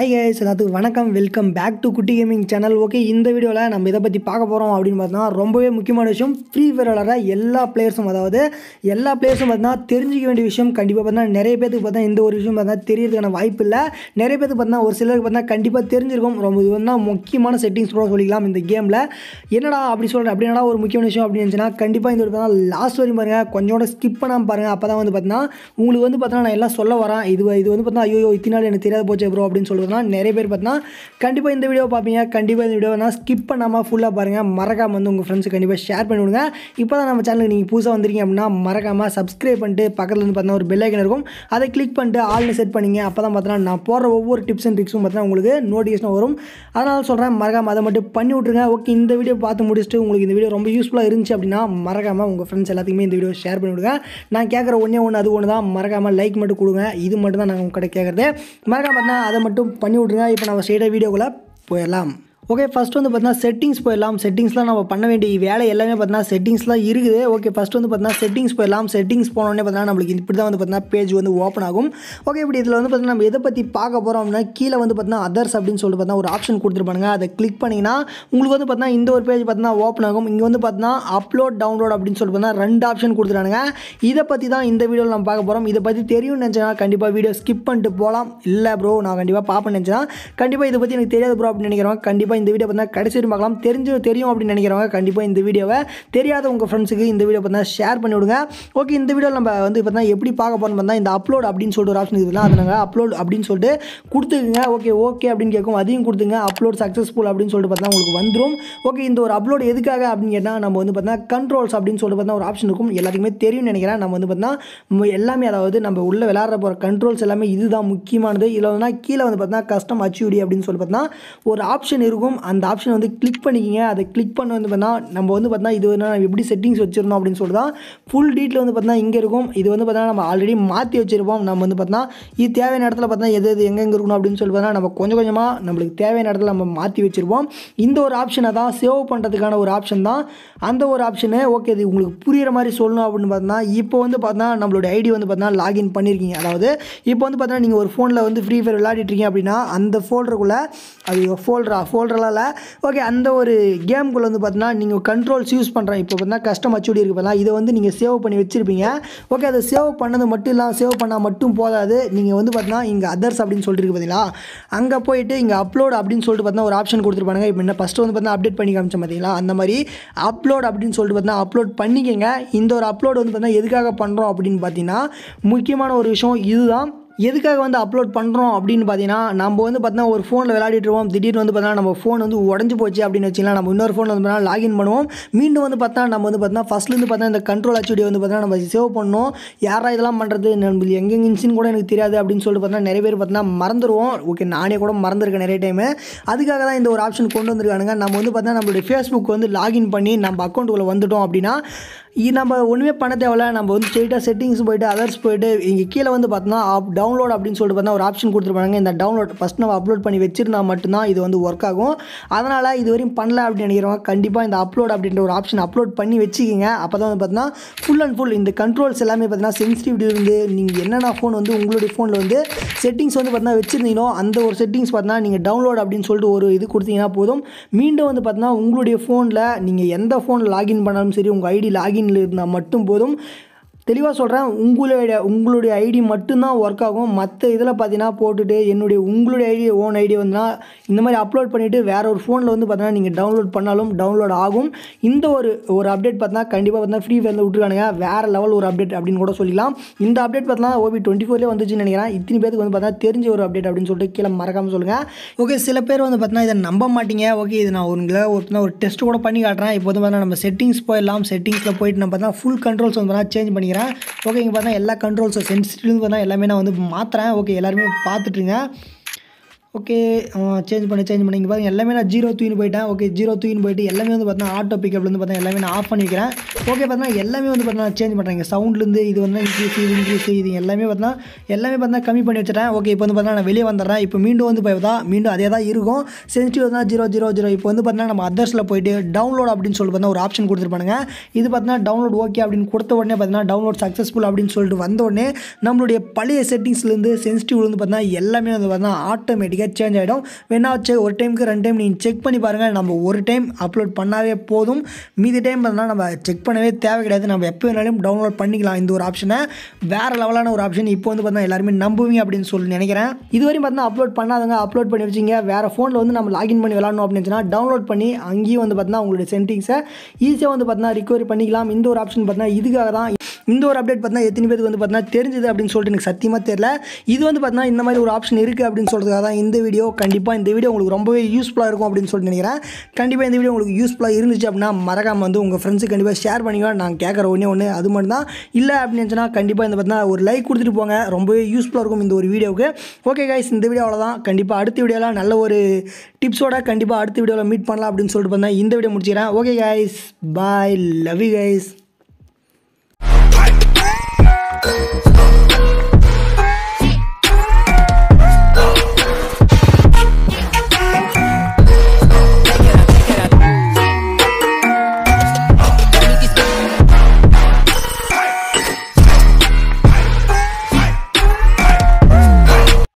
hi guys எல்லாத்துக்கும் வணக்கம் welcome back to Kutti gaming channel okay இந்த வீடியோவில் நம்ம இதை பற்றி பார்க்க போகிறோம் அப்படின்னு பார்த்தோம்னா ரொம்பவே முக்கியமான விஷயம் ஃப்ரீ ஃபயர் விளாட எல்லா பிளேயர்ஸும் அதாவது எல்லா பிளேயர்ஸும் பார்த்தீங்கன்னா தெரிஞ்சிக்க வேண்டிய விஷயம் கண்டிப்பாக பார்த்தீங்கன்னா நிறைய பேருக்கு பார்த்தா இந்த ஒரு விஷயம் பார்த்தா தெரியறதுக்கான வாய்ப்பு இல்லை நிறைய பேருக்கு பார்த்தீங்கன்னா ஒரு சிலருக்கு பார்த்தா கண்டிப்பாக தெரிஞ்சிருக்கும் ரொம்ப இது வந்து முக்கியமான செட்டிங்ஸ் கூட சொல்லிக்கலாம் இந்த கேமில் என்னடா அப்படி சொல்கிறேன் அப்படின்னா ஒரு முக்கியமான விஷயம் அப்படின்னு இருந்துச்சுன்னா கண்டிப்பாக இந்த ஒரு லாஸ்ட் வரையும் பாருங்கள் கொஞ்சோட ஸ்கிப் பண்ணாமல் பாருங்கள் அப்போ தான் வந்து பார்த்தீங்கன்னா உங்களுக்கு வந்து பார்த்தீங்கன்னா நான் எல்லாம் சொல்ல வரேன் இது இது வந்து பார்த்தீங்கன்னா ஐயோ இத்தினாலும் எனக்கு தெரியாத போச்சு ப்ரோ அப்படின்னு சொல்லுவேன் பார்த்துக்கலாம் நிறைய பேர் பார்த்தீங்கன்னா கண்டிப்பாக இந்த வீடியோ பார்ப்பீங்க கண்டிப்பாக இந்த வீடியோ நான் ஸ்கிப் பண்ணாமல் ஃபுல்லாக பாருங்கள் மறக்காமல் வந்து உங்கள் ஃப்ரெண்ட்ஸ் கண்டிப்பாக ஷேர் பண்ணி விடுங்க இப்போ தான் நம்ம சேனலுக்கு நீங்கள் புதுசாக வந்திருக்கீங்க அப்படின்னா மறக்காமல் சப்ஸ்கிரைப் பண்ணிட்டு பக்கத்தில் வந்து பார்த்தீங்கன்னா ஒரு பெல்லைக்கன் இருக்கும் அதை கிளிக் பண்ணிட்டு ஆல்னு செட் பண்ணிங்க அப்போ தான் பார்த்தீங்கன்னா நான் போடுற ஒவ்வொரு டிப்ஸ் அண்ட் ட்ரிக்ஸும் பார்த்தீங்கன்னா உங்களுக்கு நோட்டிஃபிகேஷன் வரும் அதனால் சொல்கிறேன் மறக்காமல் அதை மட்டும் பண்ணி விட்ருங்க ஓகே இந்த வீடியோ பார்த்து முடிச்சுட்டு உங்களுக்கு இந்த வீடியோ ரொம்ப யூஸ்ஃபுல்லாக இருந்துச்சு அப்படின்னா மறக்காமல் உங்கள் ஃப்ரெண்ட்ஸ் எல்லாத்துக்குமே இந்த வீடியோ ஷேர் பண்ணி விடுங்க நான் கேட்குற ஒன்றே ஒன்று அது ஒன்று தான் மறக்காமல் லைக் மட்டும் கொடுங்க இது மட்டும் தான் நாங்கள் உங்கள் கிட்டே கேட்குறது மறக்காமல் அதை மட்டும் பண்ணி விட்ருங்க இப்போ நம்ம செய்கிற வீடியோக்குள்ளே போயிடலாம் ஓகே ஃபஸ்ட் வந்து பார்த்தீங்கன்னா செட்டிங்ஸ் போயிடலாம் செட்டிங்ஸ்லாம் நம்ம பண்ண வேண்டிய வேலை எல்லாமே பார்த்தீங்கன்னா செட்டிங்ஸ்லாம் இருக்குது ஓகே ஃபஸ்ட் வந்து பார்த்தீங்கன்னா செட்டிங்ஸ் போயிடலாம் செட்டிங்ஸ் போனோடனே பார்த்தீங்கன்னா நம்மளுக்கு இப்படி தான் வந்து பார்த்தீங்கன்னா பேஜ் வந்து ஓப்பன் ஆகும் ஓகே இப்படி இதில் வந்து பார்த்தீங்கன்னா நம்ம எதை பற்றி பார்க்க போகிறோம் அப்படின்னா கீழே வந்து பார்த்தீங்கன்னா அதர்ஸ் அப்படின்னு சொல்லிட்டு பார்த்தீங்கன்னா ஒரு ஆப்ஷன் கொடுத்துருப்பாங்க அதை கிளிக் பண்ணிங்கன்னா உங்களுக்கு வந்து பார்த்தீங்கன்னா இந்த ஒரு பேஜ் பார்த்தீங்கன்னா ஓப்பன் ஆகும் இங்கே வந்து பார்த்தீங்கன்னா அப்லோட் டவுன்லோட் அப்படின்னு சொல்லிட்டு ரெண்டு ஆப்ஷன் கொடுத்துருக்காங்க இதை பற்றி தான் இந்த வீடியோவில் நம்ம பார்க்க போகிறோம் இதை பற்றி தெரியும்னு நினச்சேன்னா கண்டிப்பாக வீடியோ ஸ்கிப் பண்ணிட்டு போகலாம் இல்லை ப்ரோ நான் கண்டிப்பாக பார்ப்பேன் நினச்சேன் கண்டிப்பாக இதை பற்றி எனக்கு தெரியாது ப்ரோ அப்படின்னு நினைக்கிறவங்க கண்டிப்பாக இந்த வீடியோ பார்த்தா கடைசி பார்க்கலாம் தெரிஞ்சு தெரியும் அப்படின்னு நினைக்கிறவங்க கண்டிப்பாக இந்த வீடியோவை தெரியாத உங்கள் ஃப்ரெண்ட்ஸுக்கு இந்த வீடியோ பார்த்தா ஷேர் பண்ணி விடுங்க ஓகே இந்த வீடியோ நம்ம வந்து பார்த்தீங்கன்னா எப்படி பார்க்க போகணும் பார்த்தா இந்த அப்லோட் அப்படின்னு சொல்லிட்டு ஒரு ஆப்ஷன் இதெல்லாம் அதை நாங்கள் அப்லோட் அப்படின்னு சொல்லிட்டு கொடுத்துக்குங்க ஓகே ஓகே அப்படின்னு கேட்கும் அதையும் கொடுத்துங்க அப்லோட் சக்ஸஸ்ஃபுல் அப்படின்னு சொல்லிட்டு பார்த்தா உங்களுக்கு வந்துடும் ஓகே இந்த ஒரு அப்லோட் எதுக்காக அப்படின்னு கேட்டால் நம்ம வந்து பார்த்தா கண்ட்ரோல்ஸ் அப்படின்னு சொல்லிட்டு பார்த்தா ஒரு ஆப்ஷன் இருக்கும் எல்லாத்துக்குமே தெரியும்னு நினைக்கிறேன் நம்ம வந்து பார்த்தா எல்லாமே அதாவது நம்ம உள்ளே விளாட்ற போகிற கண்ட்ரோல்ஸ் எல்லாமே இதுதான் முக்கியமானது இல்லைன்னா கீழே வந்து பார்த்தா கஸ்டம் அச்சீவ்டி அப்படின்னு சொல்லி பார்த்தா ஒரு ஆப்ஷன் இருக்கும் இருக்கும் அந்த ஆப்ஷன் வந்து கிளிக் பண்ணிக்கிங்க அதை கிளிக் பண்ண வந்து பார்த்தீங்கன்னா நம்ம வந்து பார்த்தீங்கன்னா இது நான் எப்படி செட்டிங்ஸ் வச்சுருந்தோம் அப்படின்னு சொல்லிட்டு தான் ஃபுல் டீட்டில் வந்து பார்த்தீங்கன்னா இங்கே இருக்கும் இது வந்து பார்த்தீங்கன்னா நம்ம ஆல்ரெடி மாற்றி வச்சுருப்போம் நம்ம வந்து பார்த்தீங்கன்னா இது தேவையான இடத்துல பார்த்தீங்கன்னா எது எது எங்கெங்கே இருக்கணும் அப்படின்னு சொல்லி பார்த்தா நம்ம கொஞ்சம் கொஞ்சமாக நம்மளுக்கு தேவையான இடத்துல நம்ம மாற்றி வச்சுருப்போம் இந்த ஒரு ஆப்ஷனை தான் சேவ் பண்ணுறதுக்கான ஒரு ஆப்ஷன் தான் அந்த ஒரு ஆப்ஷனு ஓகே இது உங்களுக்கு புரிகிற மாதிரி சொல்லணும் அப்படின்னு பார்த்தீங்கன்னா இப்போ வந்து பார்த்தீங்கன்னா நம்மளுடைய ஐடி வந்து பார்த்தீங்கன்னா லாகின் பண்ணியிருக்கீங்க அதாவது இப்போ வந்து பார்த்தீங்கன்னா நீங்கள் ஒரு ஃபோனில் வந்து ஃப்ரீ ஃபயர் விளையாடிட்டுருக்கீங்க அப்படின்னா அந்த ஃபோல்டருக்குள்ளே அது ஃபோல்டரா ஃபோல்டர் சொல்கிறலால ஓகே அந்த ஒரு கேம்குள்ளே வந்து பார்த்தீங்கன்னா நீங்கள் கண்ட்ரோல்ஸ் யூஸ் பண்ணுறேன் இப்போ பார்த்தீங்கன்னா கஷ்டம் அச்சுடி இருக்குது இதை வந்து நீங்கள் சேவ் பண்ணி வச்சுருப்பீங்க ஓகே அதை சேவ் பண்ணது மட்டும் இல்லாமல் சேவ் பண்ணால் மட்டும் போதாது நீங்கள் வந்து பார்த்தீங்கன்னா இங்கே அதர்ஸ் அப்படின்னு சொல்லிட்டு பார்த்தீங்களா அங்கே போயிட்டு இங்கே அப்லோட் அப்படின்னு சொல்லிட்டு பார்த்தா ஒரு ஆப்ஷன் கொடுத்துருப்பாங்க இப்போ என்ன ஃபஸ்ட்டு வந்து பார்த்தீங்கன்னா அப்டேட் பண்ணி காமிச்சோம் பார்த்தீங்களா அந்த மாதிரி அப்லோட் அப்படின்னு சொல்லிட்டு பார்த்தீங்கன்னா அப்லோட் பண்ணிக்கங்க இந்த ஒரு அப்லோட் வந்து பார்த்தீங்கன்னா எதுக்காக பண்ணுறோம் அப்படின்னு பார்த்தீங்கன்னா முக்கியமான ஒரு விஷயம் இதுதான் எதுக்காக வந்து அப்லோட் பண்ணுறோம் அப்படின்னு பார்த்தீங்கன்னா நம்ம வந்து பார்த்தீங்கன்னா ஒரு ஃபோனில் விளையாடிட்டுருவோம் திடீர்னு வந்து பார்த்தீங்கன்னா நம்ம ஃபோன் வந்து உடஞ்சி போச்சு அப்படின்னு வச்சுக்கலாம் நம்ம இன்னொரு ஃபோனில் வந்து பார்த்தீங்கன்னா லாகின் பண்ணுவோம் மீண்டும் வந்து பார்த்தா நம்ம வந்து பார்த்தீங்கன்னா ஃபஸ்ட்லேருந்து பார்த்தா இந்த கண்ட்ரோல் அச்சுடி வந்து பார்த்தீங்கன்னா நம்ம சேவ் பண்ணோம் யாராக இதெல்லாம் பண்ணுறது நம்ம எங்கெங்க இன்சின் கூட எனக்கு தெரியாது அப்படின்னு சொல்லிட்டு பார்த்தீங்கன்னா நிறைய பேர் பார்த்தீங்கன்னா மறந்துடுவோம் ஓகே நானே கூட மறந்துருக்கேன் நிறைய டைமு அதுக்காக தான் இந்த ஒரு ஆப்ஷன் கொண்டு வந்திருக்கானுங்க நம்ம வந்து பார்த்தீங்கன்னா நம்மளுடைய ஃபேஸ்புக் வந்து லாகின் பண்ணி நம்ம அக்கௌண்ட்டுக்குள்ளே வந்துட்டோம் அப்படின்னா நம்ம ஒன்றுமே பண்ண தேவையில்ல நம்ம வந்து ஸ்ட்ரெயிட்டாக செட்டிங்ஸ் போய்ட்டு அதர்ஸ் போய்ட்டு இங்கே கீழே வந்து பார்த்தோம்னா ஆப் டவுன்லோட் அப்படின்னு சொல்லிட்டு பார்த்தா ஒரு ஆப்ஷன் கொடுத்துருப்பாங்க இந்த டவுன்லோட் ஃபஸ்ட் நம்ம அப்லோட் பண்ணி வச்சிருந்தா மட்டும்தான் இது வந்து ஒர்க் ஆகும் அதனால் இது வரையும் பண்ணல அப்படின்னு நினைக்கிறவங்க கண்டிப்பாக இந்த அப்லோட் அப்படின்ற ஒரு ஆப்ஷன் அப்லோட் பண்ணி வச்சுக்கிங்க அப்போ தான் வந்து பார்த்தீங்கன்னா ஃபுல் அண்ட் ஃபுல் இந்த கண்ட்ரோல்ஸ் எல்லாமே பார்த்தீங்கன்னா சென்சிட்டிவ் இருந்து நீங்கள் என்னென்ன ஃபோன் வந்து உங்களுடைய ஃபோனில் வந்து செட்டிங்ஸ் வந்து பார்த்தீங்கன்னா வச்சுருந்தீங்களோ அந்த ஒரு செட்டிங்ஸ் பார்த்தீங்கன்னா நீங்கள் டவுன்லோட் அப்படின்னு சொல்லிட்டு ஒரு இது கொடுத்தீங்கன்னா போதும் மீண்டும் வந்து பார்த்தீங்கன்னா உங்களுடைய ஃபோனில் நீங்கள் எந்த ஃபோனில் லாகின் பண்ணாலும் சரி உங்கள் ஐடி லாகின் லாகின்ல இருந்தால் மட்டும் போதும் தெளிவாக சொல்கிறேன் உங்களுடைய உங்களுடைய ஐடி மட்டும்தான் ஒர்க் ஆகும் மற்ற இதில் பார்த்தீங்கன்னா போட்டுட்டு என்னுடைய உங்களுடைய ஐடி ஓன் ஐடி வந்துன்னா இந்த மாதிரி அப்லோட் பண்ணிவிட்டு வேறு ஒரு ஃபோனில் வந்து பார்த்தீங்கன்னா நீங்கள் டவுன்லோட் பண்ணாலும் டவுன்லோட் ஆகும் இந்த ஒரு ஒரு அப்டேட் பார்த்தீங்கன்னா கண்டிப்பாக பார்த்தீங்கன்னா ஃப்ரீ ஃபயரில் விட்டுருக்கானுங்க வேறு லெவல் ஒரு அப்டேட் அப்படின்னு கூட சொல்லிக்கலாம் இந்த அப்டேட் பார்த்தீங்கன்னா ஓபி டுவெண்ட்டி ஃபோர்லேயே வந்துச்சுன்னு நினைக்கிறேன் இத்தனை பேருக்கு வந்து பார்த்தீங்கன்னா தெரிஞ்ச ஒரு அப்டேட் அப்படின்னு சொல்லிட்டு கீழே மறக்காமல் சொல்லுங்கள் ஓகே சில பேர் வந்து பார்த்தீங்கன்னா இதை நம்ப மாட்டீங்க ஓகே இது நான் உங்களை ஒரு டெஸ்ட் கூட பண்ணி காட்டுறேன் இப்போ வந்து பார்த்தீங்கன்னா நம்ம செட்டிங்ஸ் போயிடலாம் செட்டிங்ஸில் போயிட்டு நம்ம பார்த்தீங்கன்னா ஃபுல் கண்ட்ரோல்ஸ் வந்து பார்த்தீங்கன்னா சேஞ்ச் பண்ணி பண்ணிக்கிறேன் ஓகே இங்கே பார்த்தா எல்லா கண்ட்ரோல்ஸும் சென்சிட்டிவ் பார்த்தா எல்லாமே நான் வந்து மாற்றுறேன் ஓகே எல்லாருமே பார்த்துட்டுருங்க ஓகே சேஞ்ச் பண்ணி சேஞ்ச் பண்ணி இங்கே பாருங்கள் எல்லாமே நான் ஜீரோ தூயின் போயிட்டேன் ஓகே ஜீரோ தூயின் போயிட்டு எல்லாமே வந்து பார்த்தீங்கன்னா ஆட்டோ பிக்கப்லேருந்து பார்த்தா எல்லாமே நான் ஆஃப் பண்ணிக்கிறேன் ஓகே பார்த்தா எல்லாமே வந்து பார்த்தீங்கன்னா சேஞ்ச் பண்ணுறேன் சவுண்ட்லேருந்து இது வந்து இன்க்ரீஸ் இது இன்க்ரீஸ் இது எல்லாமே பார்த்தீங்கன்னா எல்லாமே பார்த்தீங்கன்னா கம்மி பண்ணி வச்சிட்டேன் ஓகே இப்போ வந்து பார்த்தீங்கன்னா நான் வெளியே வந்துடுறேன் இப்போ மீண்டும் வந்து தான் மீண்டும் அதே தான் இருக்கும் சென்சிட்டிவ் தான் ஜீரோ ஜீரோ ஜீரோ இப்போ வந்து பார்த்தீங்கன்னா நம்ம அதர்ஸில் போயிட்டு டவுன்லோட் அப்படின்னு சொல்லி பார்த்தா ஒரு ஆப்ஷன் கொடுத்துருப்பாங்க இது பார்த்தீங்கன்னா டவுன்லோட் ஓகே அப்படின்னு கொடுத்த உடனே பார்த்தீங்கன்னா டவுன்லோட் சக்ஸஸ்ஃபுல் அப்படின்னு சொல்லிட்டு வந்த உடனே நம்மளுடைய பழைய செட்டிங்ஸ்லேருந்து சென்சிட்டிவ்லேருந்து பார்த்தீங்கன்னா எல்லாமே வந்து பார்த்தீங்கன்னா ஆட்டோமேட்டிக் டிக்கெட் சேஞ்ச் ஆகிடும் வேணா செக் ஒரு டைமுக்கு ரெண்டு டைம் நீங்கள் செக் பண்ணி பாருங்கள் நம்ம ஒரு டைம் அப்லோட் பண்ணாவே போதும் மீதி டைம் பார்த்தீங்கன்னா நம்ம செக் பண்ணவே தேவை கிடையாது நம்ம எப்போ வேணாலும் டவுன்லோட் பண்ணிக்கலாம் இந்த ஒரு ஆப்ஷனை வேறு லெவலான ஒரு ஆப்ஷன் இப்போ வந்து பார்த்தா எல்லாருமே நம்புவீங்க அப்படின்னு சொல்லி நினைக்கிறேன் இது வரைக்கும் பார்த்தீங்கன்னா அப்லோட் பண்ணாதவங்க அப்லோட் பண்ணி வச்சிங்க வேறு ஃபோனில் வந்து நம்ம லாகின் பண்ணி விளாடணும் அப்படின்னு டவுன்லோட் பண்ணி அங்கேயும் வந்து பார்த்தீங்கன்னா உங்களுடைய சென்டிங்ஸை ஈஸியாக வந்து பார்த்தீங்கன்னா ரிகவரி பண்ணிக்கலாம் இந்த ஒரு ஆப்ஷன் பார்த்தீங்கன்னா இதுக்காக தான் இந்த ஒரு அப்டேட் பார்த்தீங்கன்னா எத்தனை பேருக்கு வந்து பார்த்தீங்கன்னா தெரிஞ்சது அப்படின்னு சொல்லிட்டு எனக்கு சத்தியமாக தெரியல இது வந்து பார்த்தீங்கன்னா இந்த மாதிரி ஒரு ஆப்ஷன் இருக்குது அப்படின்னு சொல்கிறதுக்காக தான் இந்த இந்த வீடியோ கண்டிப்பாக இந்த வீடியோ உங்களுக்கு ரொம்பவே யூஸ்ஃபுல்லாக இருக்கும் அப்படின்னு சொல்லிட்டு நினைக்கிறேன் கண்டிப்பாக இந்த வீடியோ உங்களுக்கு யூஸ்ஃபுல்லாக இருந்துச்சு அப்படின்னா மறக்காமல் வந்து உங்கள் ஃப்ரெண்ட்ஸு கண்டிப்பாக ஷேர் பண்ணிக்கலாம் நான் கேட்குற ஒன்றே ஒன்று அது மட்டும் தான் இல்லை அப்படின்னு நினச்சினா கண்டிப்பாக இந்த பார்த்தீங்கன்னா ஒரு லைக் கொடுத்துட்டு போங்க ரொம்பவே யூஸ்ஃபுல்லாக இருக்கும் இந்த ஒரு வீடியோவுக்கு ஓகே கைஸ் இந்த வீடியோ அவ்வளோதான் கண்டிப்பாக அடுத்த வீடியோவில் நல்ல ஒரு டிப்ஸோட கண்டிப்பாக அடுத்த வீடியோவில் மீட் பண்ணலாம் அப்படின்னு சொல்லிட்டு பார்த்தீங்கன்னா இந்த வீடியோ முடிச்சுக்கிறேன் okay guys bye love you guys